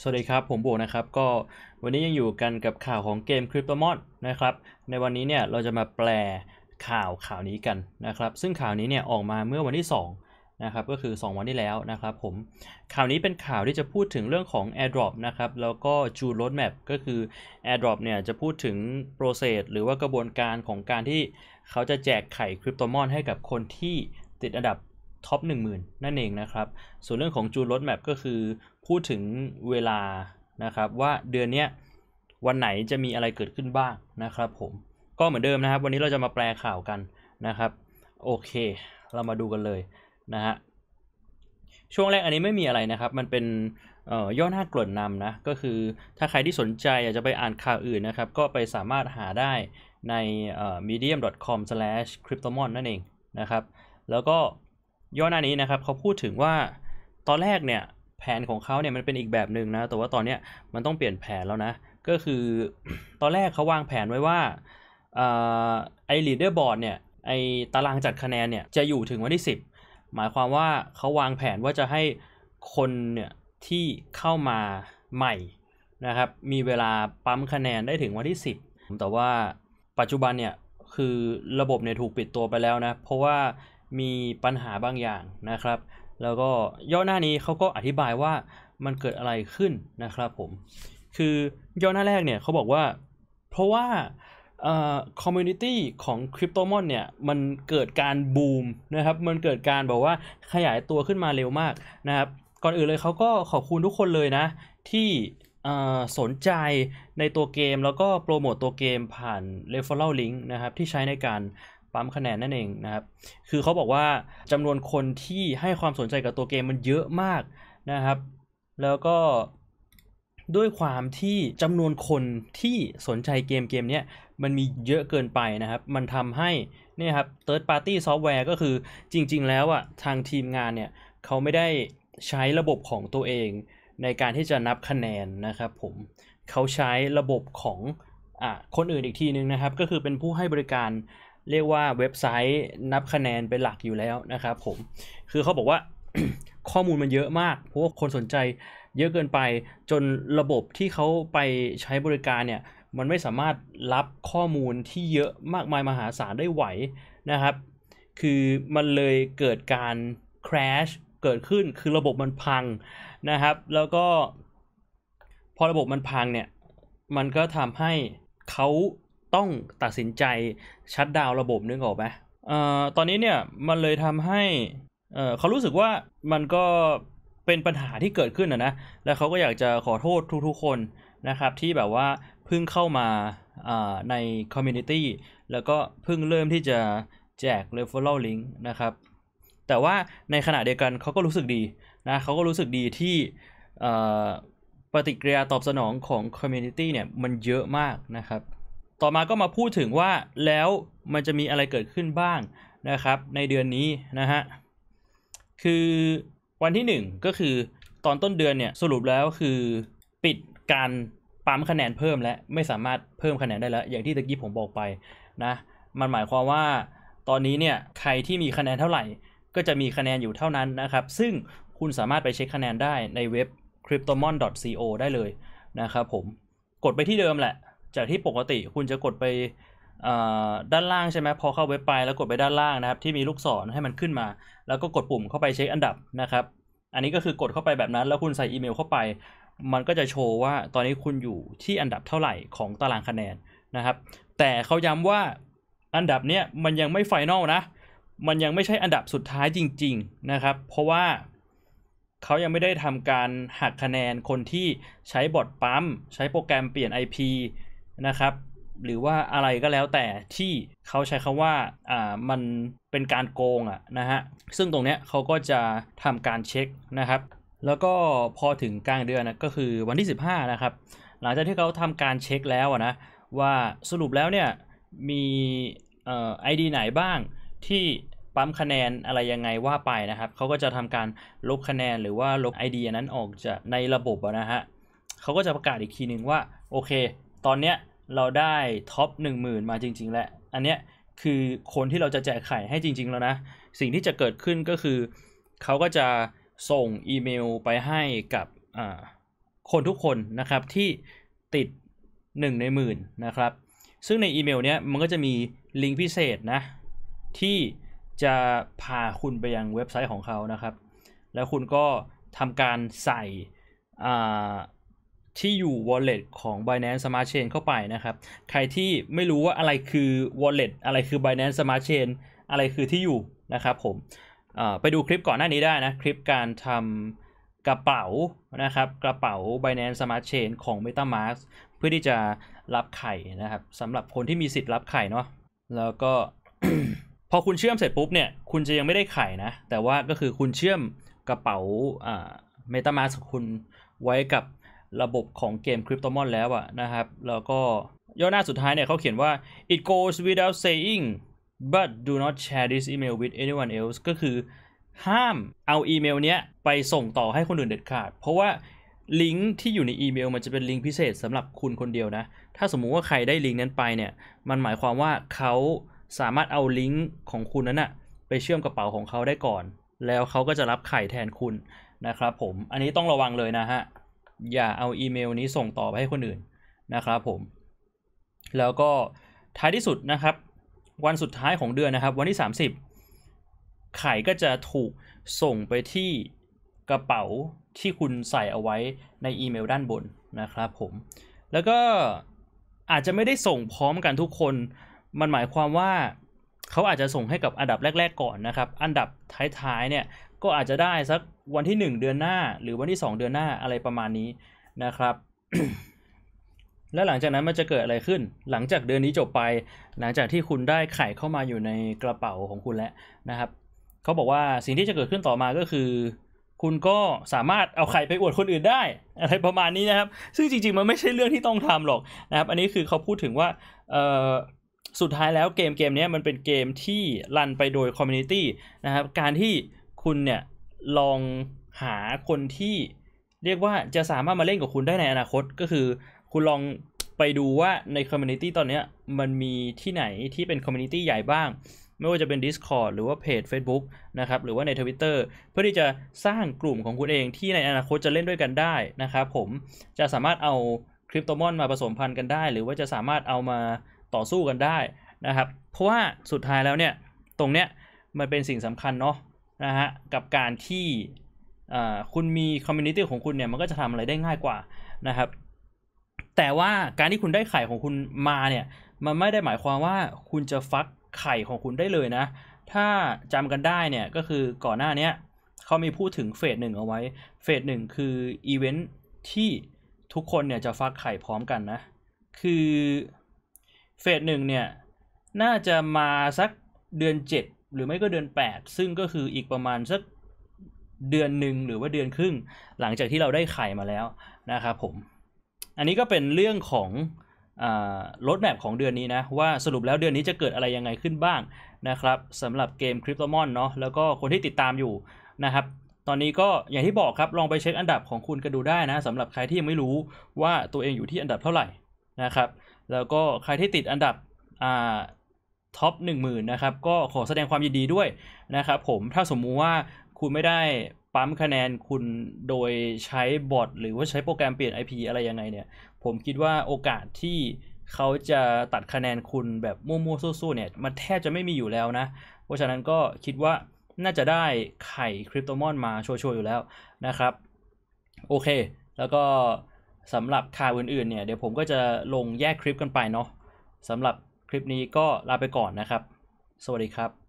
สวัสดีครับ ผมบุกนะครับก็วันนี้ยังอยู่กันกับข่าวของเกมคริปโตมอนนะครับในวันนี้เนี่ยเราจะมาแปลข่าวข่าวนี้กันนะครับซึ่งข่าวนี้เนี่ยออกมาเมื่อวันที่2นะครับก็คือ 2 วันที่แล้วนะครับผมข่าวนี้เป็นข่าวที่จะพูดถึงเรื่องของ Airdrop นะครับแล้วก็จูนโรดแมปก็คือ Airdrop เนี่ยจะพูดถึงโปรเซสหรือว่ากระบวนการของการที่เขาจะแจกไข่คริปโตมอนให้กับคนที่ติดอันดับท็อป10,000นั่นเองนะครับ ส่วนเรื่องของจูนรถแมพก็คือพูดถึงเวลานะครับว่าเดือนนี้วันไหนจะมีอะไรเกิดขึ้นบ้างนะครับผมก็เหมือนเดิมนะครับวันนี้เราจะมาแปลข่าวกันนะครับ โอเคเรามาดูกันเลยนะฮะช่วงแรกอันนี้ไม่มีอะไรนะครับมันเป็นย่อหน้ากล่นนำนะก็คือถ้าใครที่สนใจอยากจะไปอ่านข่าวอื่นนะครับก็ไปสามารถหาได้ใน medium.com/cryptomon นั่นเองนะครับ แล้วก็ย้อหน้านี้นะครับเขาพูดถึงว่าตอนแรกเนี่ยแผนของเขาเนี่ยมันเป็นอีกแบบหนึ่งนะแต่ว่าตอนเนี้ยมันต้องเปลี่ยนแผนแล้วนะก็คือตอนแรกเขาวางแผนไว้ว่าไอ้ลีดเดอร์บอร์ดเนี่ยไอ้ตารางจัดคะแนนเนี่ยจะอยู่ถึงวันที่ 10 หมายความว่าเขาวางแผนว่าจะให้คนเนี่ยที่เข้ามาใหม่นะครับมีเวลาปั๊มคะแนนได้ถึงวันที่ 10 แต่ว่าปัจจุบันเนี่ยคือระบบเนี่ยถูกปิดตัวไปแล้วนะเพราะว่ามีปัญหาบางอย่างนะครับ แล้วก็ย่อหน้านี้เขาก็อธิบายว่ามันเกิดอะไรขึ้นนะครับผม คือย่อหน้าแรกเนี่ยเขาบอกว่า เพราะว่าคอมมูนิตี้ของคริปโตมอนเนี่ย มันเกิดการบูมนะครับ มันเกิดการบอกว่าขยายตัวขึ้นมาเร็วมากนะครับ ก่อนอื่นเลยเขาก็ขอบคุณทุกคนเลยนะ ที่สนใจในตัวเกมแล้วก็โปรโมตตัวเกมผ่าน r e f e r a l Link นะครับ ที่ใช้ในการั๊มคะแนนนั่นเองนะครับ คือเขาบอกว่าจำนวนคนที่ให้ความสนใจกับตัวเกมมันเยอะมากนะครับ แล้วก็ด้วยความที่จำนวนคนที่สนใจเกมเกมนี้มันมีเยอะเกินไปนะครับ มันทำให้นี่ครับ third party software ก็คือจริง ๆ แล้วอ่ะทางทีมงานเนี่ยเขาไม่ได้ใช้ระบบของตัวเองในการที่จะนับคะแนนนะครับ ผมเขาใช้ระบบของอคนอื่นอีกทีนึงนะครับ ก็คือเป็นผู้ให้บริการเรียกว่าเว็บไซต์นับคะแนน เป็นหลักอยู่แล้วนะครับผม คือเขาบอกว่าข้อมูลมันเยอะมากเพราะว่าคนสนใจเยอะเกินไปจนระบบที่เขาไปใช้บริการเนี่ยมันไม่สามารถรับข้อมูลที่เยอะมากมายมหาศาลได้ไหวนะครับ คือมันเลยเกิดการ crash เกิดขึ้นคือระบบมันพังนะครับ แล้วก็พอระบบมันพังเนี่ยมันก็ทำให้เขาต้องตัดสินใจชัดดาวระบบนึกออกไหมเอ่อตอนนี้เนี่ย มันเลยทำให้เอ่อเขารู้สึกว่ามันก็เป็นปัญหาที่เกิดขึ้นนะนะ แล้วเขาก็อยากจะขอโทษทุกๆคนนะครับ ที่แบบว่าเพิ่งเข้ามาในคอมมูนิตี้แล้วก็เพิ่งเริ่มที่จะแจก referral link นะครับ แต่ว่าในขณะเดียวกันเขาก็รู้สึกดีนะเขาก็รู้สึกดีที่ปฏิกิริยาตอบสนองของคอมมูนิตี้เนี่ยมันเยอะมากนะครับต่อมาก็มาพูดถึงว่าแล้วมันจะมีอะไรเกิดขึ้นบ้าง นะ ครับ ในเดือนนี้ นะฮะคือวันที่1ก็คือตอนต้นเดือน เนี่ยสรุปแล้วคือปิดการปั๊มคะแนนเพิ่มและไม่สามารถเพิ่มคะแนนได้ แล้วอย่างที่ตะกี้ผมบอกไปนะมันหมายความว่าตอนนี้ เนี่ย ใครที่มีคะแนนเท่าไหร่ ก็จะมีคะแนนอยู่เท่านั้นนะครับซึ่งคุณสามารถไปเช็คคะแนนได้ในเว็บ cryptomon.co ได้เลยนะครับผมกดไปที่เดิมแหละจาก ที่ปกติคุณจะกดไปด้านล่างใช่ไหมพอเข้าเว็บไป แล้ว กดไปด้านล่างนะครับ ที่มีลูกศรให้มันขึ้นมา แล้วก็กดปุ่มเข้าไปเช็คอันดับนะครับ อันนี้ก็คือกดเข้าไปแบบนั้นแล้วคุณใส่อีเมลเข้าไป มันก็จะโชว์ ว่าตอนนี้คุณอยู่ที่อันดับเท่าไหร่ของตารางคะแนนนะครับ แต่เขาย้ำว่าอันดับเนี้ยมันยังไม่ไฟแนลนะ มันยังไม่ใช่อันดับสุดท้ายจริงๆนะครับเพราะว่าเขายังไม่ได้ทำการหักคะแนนคนที่ใช้บอทปั๊มใช้โปรแกรมเปลี่ยน IP นะครับหรือว่าอะไรก็แล้วแต่ที่เขาใช้คาว่าอ่ามันเป็นการโกงอะนะฮะซึ่งตรงเนี้ยเขาก็จะทำการเช็คนะครับแล้วก็พอถึงกลางเดือนนะก็คือวันที่ 15นะครับหลังจากที่เขาทำการเช็คแล้วนะว่าสรุปแล้วเนี่ยมีอไอดีไหนบ้าง ที่ปั๊มคะแนนอะไรยังไงว่าไปนะครับเขาก็จะทำการลบคะแนนหรือว่าลบไอเดียนั้นออกจากในระบบนะฮะเขาก็จะประกาศอีกทีหนึ่งว่าโอเคตอนเนี้ยเราได้ท็อปหนึ่งหมื่นมาจริงๆ แล้ว อันเนี้ยคือคนที่เราจะแจกไข่ ให้จริงๆแล้วนะ สิ่งที่จะเกิดขึ้นก็คือ เขาก็จะส่งอีเมลไปให้กับคนทุกคนนะครับที่ติด 1 ในหมื่นนะครับ ซึ่งในอีเมลเนี้ยมันก็จะมีลิงก์พิเศษนะ ที่จะพาคุณไปยังเว็บไซต์ของเขานะครับ แล้วคุณก็ทำการใส่ที่อยู่ wallet ของ Binance Smart Chain เข้าไปนะครับ ใครที่ไม่รู้ว่าอะไรคือ wallet อะไรคือ Binance Smart Chain อะไรคือที่อยู่นะครับผมไปดูคลิปก่อนหน้านี้ได้นะ คลิปการทำกระเป๋านะครับ กระเป๋า Binance Smart Chain ของ MetaMask เพื่อที่จะรับไข่นะครับสำหรับคนที่มีสิทธิ์รับไข่เนาะ แล้วก็พอคุณเชื่อมเสร็จปุ๊บเนี่ย คุณจะยังไม่ได้ไข่นะ แต่ว่าก็คือคุณเชื่อมกระเป๋าเมตามาสของคุณไว้กับระบบของเกมคริปโตมอนแล้วอะนะครับ แล้วก็ย่อหน้าสุดท้ายเนี่ยเขาเขียนว่า it goes without saying but do not share this email with anyone else ก็คือห้ามเอาอีเมลเนี้ย ไปส่งต่อให้คนอื่นเด็ดขาด เพราะว่า ลิงก์ที่อยู่ในอีเมลมันจะเป็นลิงก์พิเศษสำหรับคุณคนเดียวนะ ถ้าสมมุติว่าใครได้ลิงก์นั้นไปเนี่ย มันหมายความว่าเขาสามารถเอาลิงก์ของคุณนั้นอะไปเชื่อมกระเป๋าของเขาได้ก่อน แล้วเขาก็จะรับไข่แทนคุณนะครับผม อันนี้ต้องระวังเลยนะฮะอย่าเอาอีเมลนี้ส่งต่อไปให้คนอื่นนะครับผม แล้วก็ท้ายที่สุดนะครับ วันสุดท้ายของเดือนนะครับ วันที่ 30 ไข่ก็จะถูกส่งไปที่กระเป๋าที่คุณใส่เอาไว้ในอีเมลด้านบนนะครับผมแล้วก็อาจจะไม่ได้ส่งพร้อมกันทุกคน มันหมายความว่าเขาอาจจะส่งให้กับอันดับแรก ๆ ก่อนนะครับ อันดับท้ายๆเนี่ยก็อาจจะได้สักวันที่หนึ่งเดือนหน้าหรือวันที่สองเดือนหน้าอะไรประมาณนี้นะครับ แล้วหลังจากนั้นมันจะเกิดอะไรขึ้นหลังจากเดือนนี้จบไปหลังจากที่คุณได้ไข่เข้ามาอยู่ในกระเป๋าของคุณแล้วนะครับเขาบอกว่าสิ่งที่จะเกิดขึ้นต่อมาก็คือคุณก็สามารถเอาไข่ไปอวดคนอื่นได้อะไรประมาณนี้นะครับ ซึ่งจริงๆมันไม่ใช่เรื่องที่ต้องทำหรอกนะครับอันนี้คือเขาพูดถึงว่าสุดท้ายแล้วเกมเกมนี้มันเป็นเกมที่รันไปโดยคอมมูนิตี้นะครับ การที่คุณ เนี่ย ลองหาคนที่เรียกว่าจะสามารถมาเล่น กับ คุณได้ ในอนาคต ก็คือ คุณลองไปดูว่าในคอมมูนิตี้ตอนนี้มันมีที่ไหนที่เป็นคอมมูนิตี้ใหญ่บ้าง ไม่ว่าจะเป็น Discord หรือว่า เพจ Facebook นะครับ หรือว่าใน Twitter เพื่อที่จะสร้างกลุ่มของคุณเองที่ในอนาคต จะ เล่นด้วยกันได้นะครับผมจะสามารถเอาคริปโตมอนมาผสมพันธุ์กันได้ หรือว่าจะสามารถเอามาต่อสู้กันได้นะครับเพราะว่าสุดท้ายแล้วเนี่ยตรงเนี้ยมันเป็นสิ่งสำคัญเนาะนะฮะกับการที่คุณมีคอมมูนิตี้ของคุณเนี่ยมันก็จะทำอะไรได้ง่ายกว่านะครับแต่ว่าการที่คุณได้ไข่ของคุณมาเนี่ยมันไม่ได้หมายความว่าคุณจะฟักไข่ของคุณได้เลยนะ ถ้าจำกันได้เนี่ยก็คือก่อนหน้านี้เขามีพูดถึงเฟสหนึ่งเอาไว้เฟสหนึ่งคืออีเวนท์ที่ทุกคนเนี่ยจะฟักไข่พร้อมกันนะ คือเฟสหนึ่งเนี่ย น่าจะมาสักเดือน 7หรือไม่ก็เดือน 8 ซึ่งก็คืออีกประมาณสักเดือนหนึ่งหรือว่าเดือนครึ่งหลังจากที่เราได้ไข่มาแล้วนะครับผมอันนี้ก็เป็นเรื่องของรถแมพของเดือนนี้นะว่าสรุปแล้วเดือนนี้จะเกิดอะไรยังไงขึ้นบ้างนะครับสำหรับเกมคริปโตมอนเนาะแล้วก็คนที่ติดตามอยู่นะครับ ตอนนี้ก็อย่างที่บอกครับลองไปเช็คอันดับของคุณกันดูได้นะสำหรับใครที่ยังไม่รู้ว่าตัวเองอยู่ที่อันดับเท่าไหร่นะครับ แล้วก็ใครที่ติดอันดับท็อปหนึ่งหมื่นนะครับ ก็ขอแสดงความยินดีด้วย นะครับ ผมถ้าสมมุติว่าคุณไม่ได้ปั๊ม คะแนนคุณโดยใช้บอทหรือว่าใช้โปรแกรมเปลี่ยน IP อะไรยังไงเนี่ย ผมคิดว่าโอกาสที่เขาจะตัดคะแนนคุณแบบมั่วๆสู้ๆเนี่ย มันแทบจะไม่มีอยู่แล้วนะ เพราะฉะนั้นก็คิดว่าน่าจะได้ไข่คริปโตมอนมาโชว์ๆอยู่แล้วนะครับ โอเค แล้วก็สำหรับข่าวอื่นๆเนี่ยเดี๋ยวผมก็จะลงแยกคลิปกันไปเนาะสำหรับคลิปนี้ก็ลาไปก่อนนะครับ สวัสดีครับ